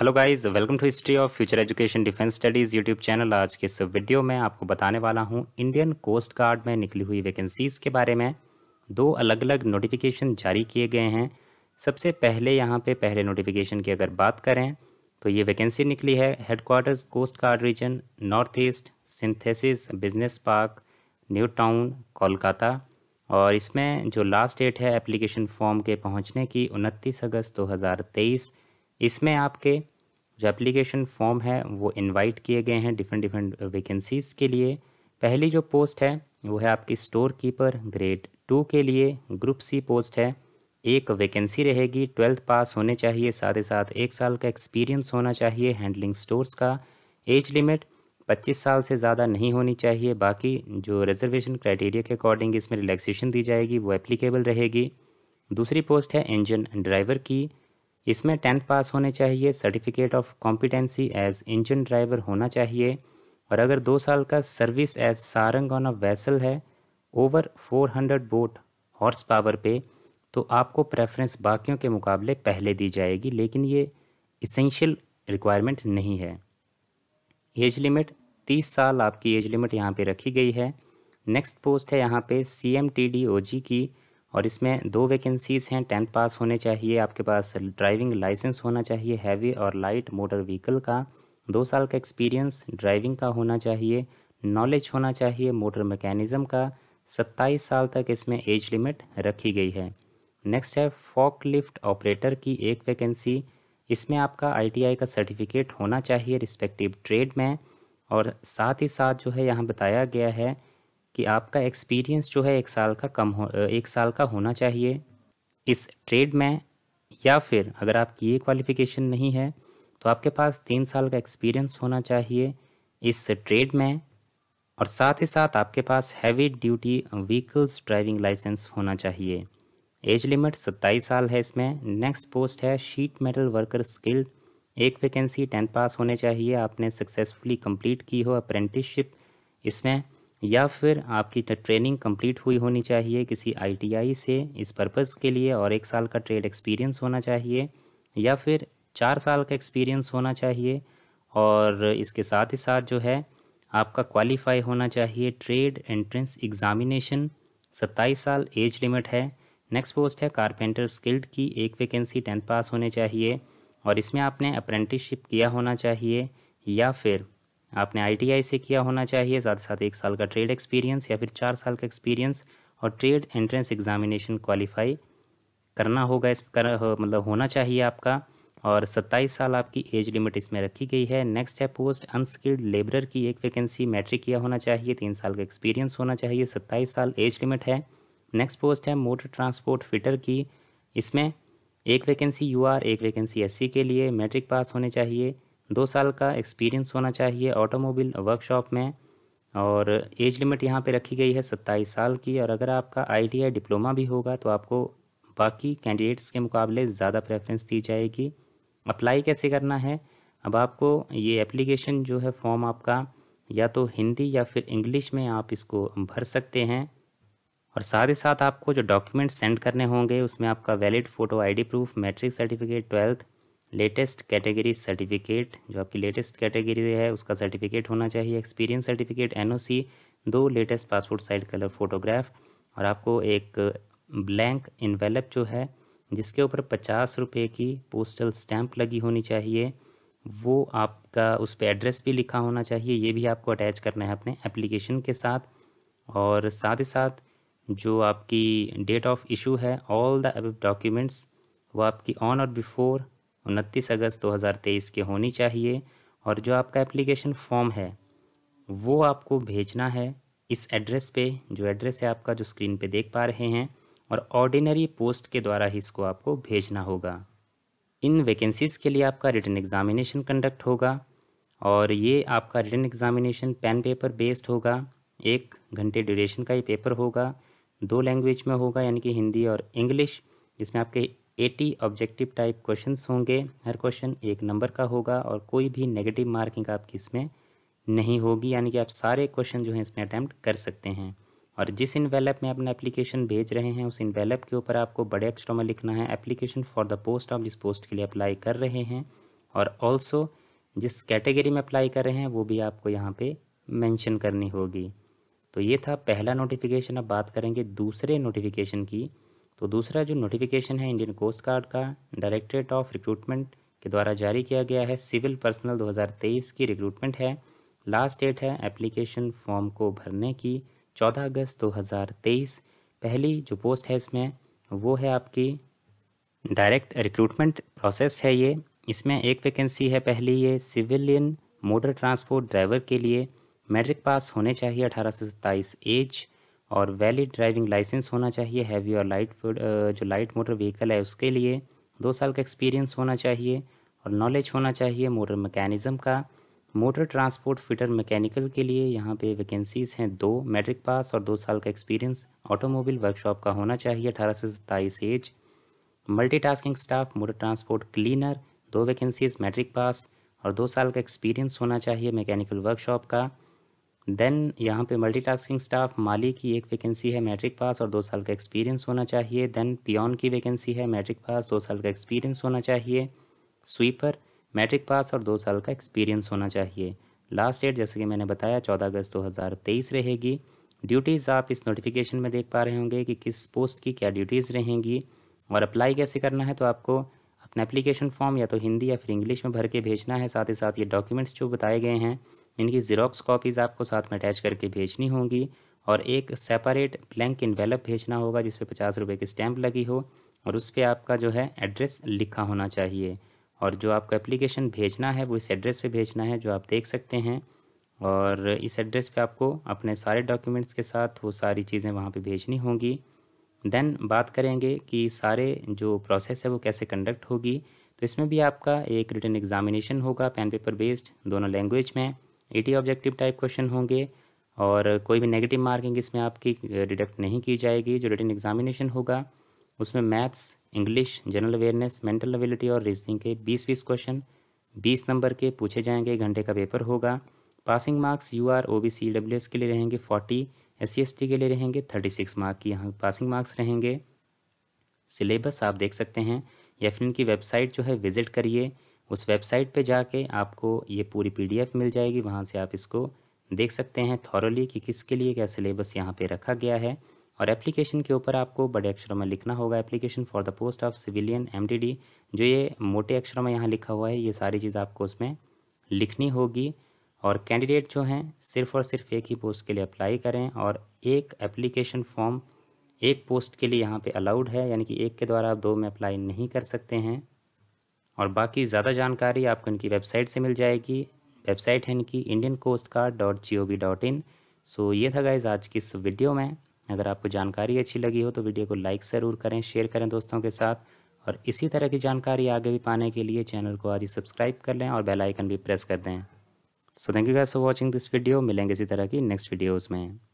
hello guys welcome to history of future education defence studies YouTube channel आज के इस video में आपको बताने वाला हूं इंडियन कोस्ट गार्ड में निकली हुई वैकेंसीज़ के बारे में दो अलग अलग नोटिफिकेशन जारी किए गए हैं सबसे पहले यहां पे पहले नोटिफिकेशन की अगर बात करें तो ये वैकेंसी निकली है headquarters coast guard region north east synthesis business park new town Kolkata और इसमें जो लास्ट डेट है एप्लीकेशन फॉर्म के पहुँचने की उनतीस अगस्त दो इसमें आपके जो एप्लीकेशन फॉर्म है वो इनवाइट किए गए हैं डिफरेंट डिफरेंट वैकेंसीज़ के लिए पहली जो पोस्ट है वो है आपकी स्टोर कीपर ग्रेड टू के लिए ग्रुप सी पोस्ट है एक वैकेंसी रहेगी ट्वेल्थ पास होने चाहिए साथ ही साथ एक साल का एक्सपीरियंस होना चाहिए हैंडलिंग स्टोर्स का एज लिमिट 25 साल से ज़्यादा नहीं होनी चाहिए बाकी जो रिजर्वेशन क्राइटेरिया के अकॉर्डिंग इसमें रिलैक्सेशन दी जाएगी वो एप्लीकेबल रहेगी दूसरी पोस्ट है इंजन ड्राइवर की इसमें टेंथ पास होने चाहिए certificate of competency as engine driver होना चाहिए और अगर दो साल का सर्विस एज सारंग ऑन अ वैसल है over four hundred boat horse power पे तो आपको प्रेफरेंस बाकियों के मुकाबले पहले दी जाएगी लेकिन ये इसेंशियल रिक्वायरमेंट नहीं है एज लिमिट तीस साल आपकी एज लिमिट यहाँ पे रखी गई है नेक्स्ट पोस्ट है यहाँ पे C M T D O G की और इसमें दो वैकेंसीज़ हैं टेंथ पास होने चाहिए आपके पास ड्राइविंग लाइसेंस होना चाहिए हैवी और लाइट मोटर व्हीकल का दो साल का एक्सपीरियंस ड्राइविंग का होना चाहिए नॉलेज होना चाहिए मोटर मैकेनिज़्म का सत्ताईस साल तक इसमें एज लिमिट रखी गई है नेक्स्ट है फॉक लिफ्ट ऑपरेटर की एक वैकेंसी इसमें आपका आईटीआई का सर्टिफिकेट होना चाहिए रिस्पेक्टिव ट्रेड में और साथ ही साथ जो है यहाँ बताया गया है कि आपका एक्सपीरियंस जो है एक साल का कम हो एक साल का होना चाहिए इस ट्रेड में या फिर अगर आपकी ये क्वालिफ़िकेशन नहीं है तो आपके पास तीन साल का एक्सपीरियंस होना चाहिए इस ट्रेड में और साथ ही साथ आपके पास heavy duty vehicles driving licence होना चाहिए एज लिमिट सत्ताईस साल है इसमें नेक्स्ट पोस्ट है शीट मेटल वर्कर स्किल्ड एक वैकेंसी टेंथ पास होने चाहिए आपने सक्सेसफुली कंप्लीट की हो अप्रेंटिसशिप इसमें या फिर आपकी ट्रेनिंग कंप्लीट हुई होनी चाहिए किसी आईटीआई से इस पर्पज़ के लिए और एक साल का ट्रेड एक्सपीरियंस होना चाहिए या फिर चार साल का एक्सपीरियंस होना चाहिए और इसके साथ ही साथ जो है आपका क्वालिफाई होना चाहिए ट्रेड एंट्रेंस एग्ज़ामिनेशन सत्ताईस साल एज लिमिट है नेक्स्ट पोस्ट है कारपेंटर स्किल्ड की एक वैकेंसी टेंथ पास होने चाहिए और इसमें आपने अप्रेंटिसशिप किया होना चाहिए या फिर आपने आई से किया होना चाहिए साथ साथ एक साल का ट्रेड एक्सपीरियंस या फिर चार साल का एक्सपीरियंस और ट्रेड एंट्रेंस एग्जामिनेशन क्वालिफाई करना होगा इस कर मतलब होना चाहिए आपका और सत्ताईस साल आपकी एज लिमिट इसमें रखी गई है नेक्स्ट है पोस्ट अनस्किल्ड लेबरर की एक वैकेंसी मैट्रिक किया होना चाहिए तीन साल का एक्सपीरियंस होना चाहिए सत्ताईस साल एज लिमिट है नेक्स्ट पोस्ट है मोटर ट्रांसपोर्ट फिटर की इसमें एक वैकेंसी यू आर एक वैकेंसी एस के लिए मैट्रिक पास होने चाहिए दो साल का एक्सपीरियंस होना चाहिए ऑटोमोबाइल वर्कशॉप में और एज लिमिट यहाँ पे रखी गई है सत्ताईस साल की और अगर आपका आई डिप्लोमा भी होगा तो आपको बाकी कैंडिडेट्स के मुकाबले ज़्यादा प्रेफरेंस दी जाएगी अप्लाई कैसे करना है अब आपको ये एप्लीकेशन जो है फॉर्म आपका या तो हिंदी या फिर इंग्लिश में आप इसको भर सकते हैं और साथ ही साथ आपको जो डॉक्यूमेंट सेंड करने होंगे उसमें आपका valid photo ID proof matric certificate twelfth latest category certificate जो आपकी लेटेस्ट कैटेगरी है उसका सर्टिफिकेट होना चाहिए एक्सपीरियंस सर्टिफिकेट एनओसी दो latest passport size colour photograph और आपको एक ब्लैंक इन्वेलप जो है जिसके ऊपर पचास रुपये की पोस्टल स्टैंप लगी होनी चाहिए वो आपका उस पर एड्रेस भी लिखा होना चाहिए ये भी आपको अटैच करना है अपने एप्लीकेशन के साथ और साथ ही साथ जो आपकी डेट ऑफ इशू है ऑल द अब डॉक्यूमेंट्स वो आपकी ऑन और बिफोर उनतीस अगस्त 2023 के होनी चाहिए और जो आपका एप्लीकेशन फॉर्म है वो आपको भेजना है इस एड्रेस पे जो एड्रेस है आपका जो स्क्रीन पे देख पा रहे हैं और ऑर्डिनरी पोस्ट के द्वारा ही इसको आपको भेजना होगा इन वैकेंसीज़ के लिए आपका रिटर्न एग्ज़ामिनेशन कंडक्ट होगा और ये आपका written examination pen paper based होगा एक घंटे ड्यूरेशन का ये पेपर होगा दो लैंग्वेज में होगा यानी कि हिंदी और इंग्लिश जिसमें आपके एटी ऑब्जेक्टिव टाइप क्वेश्चंस होंगे हर क्वेश्चन एक नंबर का होगा और कोई भी नेगेटिव मार्किंग आपकी इसमें नहीं होगी यानी कि आप सारे क्वेश्चन जो हैं इसमें अटैम्प्ट कर सकते हैं और जिस इन्वेलप में अपना एप्लीकेशन भेज रहे हैं उस इन्वेलप के ऊपर आपको बड़े अक्षरों में लिखना है application for the post of जिस पोस्ट के लिए अप्लाई कर रहे हैं और ऑल्सो जिस कैटेगरी में अप्लाई कर रहे हैं वो भी आपको यहाँ पे मेंशन करनी होगी तो ये था पहला नोटिफिकेशन अब बात करेंगे दूसरे नोटिफिकेशन की तो दूसरा जो नोटिफिकेशन है इंडियन कोस्ट गार्ड का डायरेक्टरेट ऑफ रिक्रूटमेंट के द्वारा जारी किया गया है सिविल पर्सनल 2023 की रिक्रूटमेंट है लास्ट डेट है एप्लीकेशन फॉर्म को भरने की 14 अगस्त 2023 पहली जो पोस्ट है इसमें वो है आपकी डायरेक्ट रिक्रूटमेंट प्रोसेस है ये इसमें एक वैकेंसी है पहली ये सिविलियन मोटर ट्रांसपोर्ट ड्राइवर के लिए मैट्रिक पास होने चाहिए अठारह से सत्ताईस एज और वैलिड ड्राइविंग लाइसेंस होना चाहिए हैवी और लाइट जो लाइट मोटर व्हीकल है उसके लिए दो साल का एक्सपीरियंस होना चाहिए और नॉलेज होना चाहिए मोटर मैकेनिज़्म का मोटर ट्रांसपोर्ट फिटर मैकेनिकल के लिए यहाँ पे वैकेंसीज़ हैं दो मैट्रिक पास और दो साल का एक्सपीरियंस ऑटोमोबाइल वर्कशॉप का होना चाहिए अठारह से सत्ताईस age multitasking staff motor transport cleaner दो वैकेंसीज़ मैट्रिक पास और दो साल का एक्सपीरियंस होना चाहिए मैकेनिकल वर्कशॉप का देन यहाँ पे मल्टीटास्किंग स्टाफ माली की एक वैकेंसी है मैट्रिक पास और दो साल का एक्सपीरियंस होना चाहिए देन पियन की वैकेंसी है मैट्रिक पास दो साल का एक्सपीरियंस होना चाहिए स्वीपर मैट्रिक पास और दो साल का एक्सपीरियंस होना चाहिए लास्ट डेट जैसे कि मैंने बताया चौदह अगस्त दो हज़ार तेईस रहेगी ड्यूटीज़ आप इस नोटिफिकेशन में देख पा रहे होंगे कि किस पोस्ट की क्या ड्यूटीज़ रहेंगी और अप्लाई कैसे करना है तो आपको अपना एप्लीकेशन फॉर्म या तो हिंदी या फिर इंग्लिश में भर के भेजना है साथ ही साथ ये डॉक्यूमेंट्स जो बताए गए हैं इनकी ज़ीरोक्स कॉपीज़ आपको साथ में अटैच करके भेजनी होंगी और एक सेपरेट ब्लैंक इन्वेलप भेजना होगा जिस पर पचास रुपये की स्टैंप लगी हो और उस पर आपका जो है एड्रेस लिखा होना चाहिए और जो आपको एप्लीकेशन भेजना है वो इस एड्रेस पे भेजना है जो आप देख सकते हैं और इस एड्रेस पे आपको अपने सारे डॉक्यूमेंट्स के साथ वो सारी चीज़ें वहाँ पे भेजनी होंगी देन बात करेंगे कि सारे जो प्रोसेस है वो कैसे कंडक्ट होगी तो इसमें भी आपका एक रिटर्न एग्जामिनेशन होगा पेन पेपर बेस्ड दोनों लैंग्वेज में एटी ऑब्जेक्टिव टाइप क्वेश्चन होंगे और कोई भी नेगेटिव मार्किंग इसमें आपकी डिडक्ट नहीं की जाएगी जो रिटर्न एग्जामिनेशन होगा उसमें maths English general awareness mental ability और रीजनिंग के बीस बीस क्वेश्चन बीस नंबर के पूछे जाएंगे एक घंटे का पेपर होगा passing marks U R O B C W S के लिए रहेंगे forty S C S T के लिए रहेंगे थर्टी सिक्स मार्क की यहाँ पासिंग मार्क्स रहेंगे सिलेबस आप देख सकते हैं या फिर इनकी वेबसाइट जो है विजिट करिए उस वेबसाइट पे जाके आपको ये पूरी पीडीएफ मिल जाएगी वहाँ से आप इसको देख सकते हैं थॉरली कि किसके लिए क्या सिलेबस यहाँ पे रखा गया है और एप्लीकेशन के ऊपर आपको बड़े अक्षरों में लिखना होगा application for the post of civilian MDD जो ये मोटे अक्षरों में यहाँ लिखा हुआ है ये सारी चीज़ आपको उसमें लिखनी होगी और कैंडिडेट जो हैं सिर्फ़ और सिर्फ एक ही पोस्ट के लिए अप्लाई करें और एक एप्लीकेशन फॉर्म एक पोस्ट के लिए यहाँ पे अलाउड है यानी कि एक के द्वारा आप दो में अप्लाई नहीं कर सकते हैं और बाकी ज़्यादा जानकारी आपको इनकी वेबसाइट से मिल जाएगी वेबसाइट है इनकी Indian coast guard dot G O V dot in so ये था गाइज आज की इस वीडियो में अगर आपको जानकारी अच्छी लगी हो तो वीडियो को लाइक ज़रूर करें शेयर करें दोस्तों के साथ और इसी तरह की जानकारी आगे भी पाने के लिए चैनल को आज ही सब्सक्राइब कर लें और बेल आइकन भी प्रेस कर दें so thank you guys for watching this video मिलेंगे इसी तरह की नेक्स्ट वीडियोज़ में